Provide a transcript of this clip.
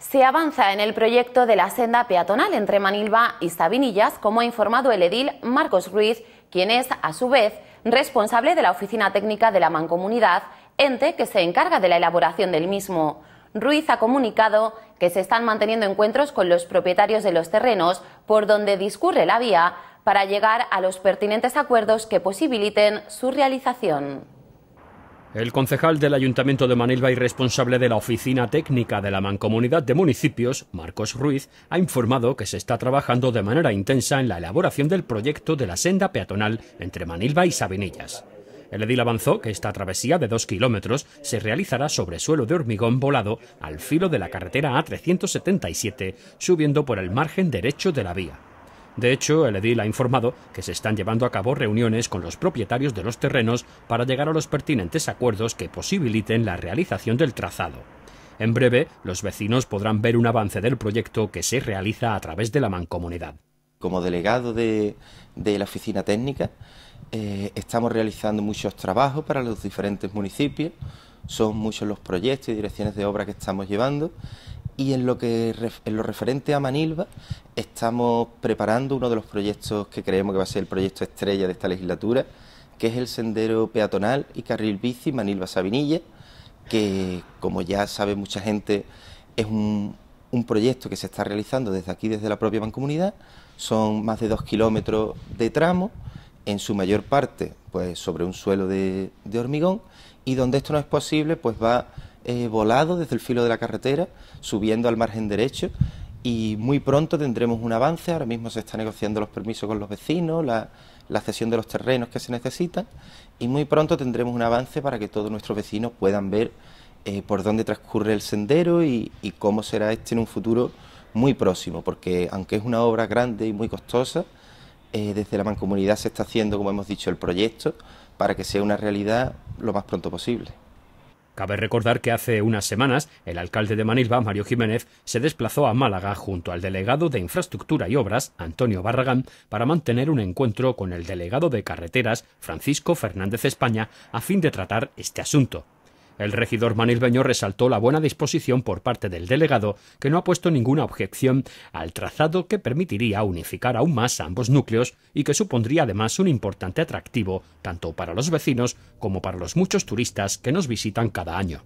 Se avanza en el proyecto de la senda peatonal entre Manilva y Sabinillas, como ha informado el edil Marcos Ruiz, quien es, a su vez, responsable de la Oficina Técnica de la Mancomunidad, ente que se encarga de la elaboración del mismo. Ruiz ha comunicado que se están manteniendo encuentros con los propietarios de los terrenos por donde discurre la vía para llegar a los pertinentes acuerdos que posibiliten su realización. El concejal del Ayuntamiento de Manilva y responsable de la Oficina Técnica de la Mancomunidad de Municipios, Marcos Ruiz, ha informado que se está trabajando de manera intensa en la elaboración del proyecto de la senda peatonal entre Manilva y Sabinillas. El edil avanzó que esta travesía de dos kilómetros se realizará sobre suelo de hormigón volado al filo de la carretera A377, subiendo por el margen derecho de la vía. De hecho, el edil ha informado que se están llevando a cabo reuniones con los propietarios de los terrenos para llegar a los pertinentes acuerdos que posibiliten la realización del trazado. En breve, los vecinos podrán ver un avance del proyecto que se realiza a través de la mancomunidad. Como delegado de, la oficina técnica, eh, estamos realizando muchos trabajos para los diferentes municipios, son muchos los proyectos y direcciones de obra que estamos llevando y en lo, que, en lo referente a Manilva estamos preparando uno de los proyectos que creemos que va a ser el proyecto estrella de esta legislatura, que es el sendero peatonal y carril bici Manilva Sabinilla, que como ya sabe mucha gente es un, proyecto que se está realizando desde aquí, desde la propia mancomunidad. Son más de dos kilómetros de tramo, en su mayor parte pues sobre un suelo de, hormigón, y donde esto no es posible, pues va eh, volado desde el filo de la carretera, subiendo al margen derecho y muy pronto tendremos un avance. Ahora mismo se están negociando los permisos con los vecinos, la, cesión de los terrenos que se necesitan y muy pronto tendremos un avance para que todos nuestros vecinos puedan ver eh, por dónde transcurre el sendero y, cómo será este en un futuro muy próximo, porque aunque es una obra grande y muy costosa, eh, desde la mancomunidad se está haciendo, como hemos dicho, el proyecto para que sea una realidad lo más pronto posible. Cabe recordar que hace unas semanas el alcalde de Manilva, Mario Jiménez, se desplazó a Málaga junto al delegado de Infraestructura y Obras, Antonio Barragán, para mantener un encuentro con el delegado de Carreteras, Francisco Fernández España, a fin de tratar este asunto. El regidor manilbeño resaltó la buena disposición por parte del delegado, que no ha puesto ninguna objeción al trazado que permitiría unificar aún más ambos núcleos y que supondría además un importante atractivo tanto para los vecinos como para los muchos turistas que nos visitan cada año.